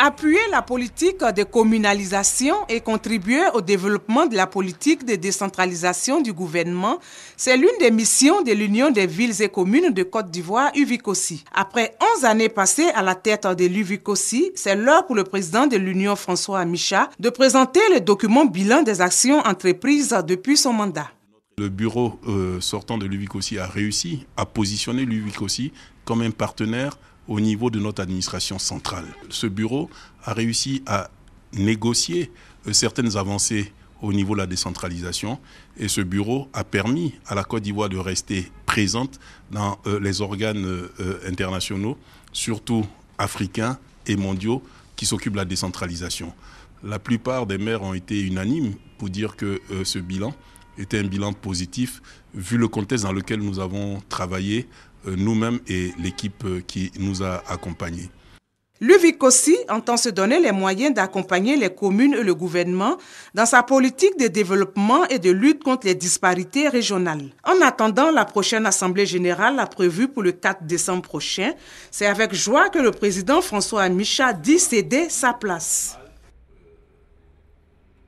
Appuyer la politique de communalisation et contribuer au développement de la politique de décentralisation du gouvernement, c'est l'une des missions de l'Union des villes et communes de Côte d'Ivoire, UVICOSI. Après 11 années passées à la tête de l'UVICOSI, c'est l'heure pour le président de l'Union, François Amicha, de présenter le document bilan des actions entreprises depuis son mandat. Le bureau euh, sortant de l'UVIC aussi a réussi à positionner l'UVIC aussi comme un partenaire au niveau de notre administration centrale. Ce bureau a réussi à négocier euh, certaines avancées au niveau de la décentralisation et ce bureau a permis à la Côte d'Ivoire de rester présente dans euh, les organes internationaux, surtout africains et mondiaux, qui s'occupent de la décentralisation. La plupart des maires ont été unanimes pour dire que ce bilan était un bilan positif vu le contexte dans lequel nous avons travaillé euh, nous-mêmes et l'équipe euh, qui nous a accompagnés. L'UVIC aussi entend se donner les moyens d'accompagner les communes et le gouvernement dans sa politique de développement et de lutte contre les disparités régionales. En attendant la prochaine Assemblée générale prévue pour le 4 décembre prochain, c'est avec joie que le président François Micha dit céder sa place.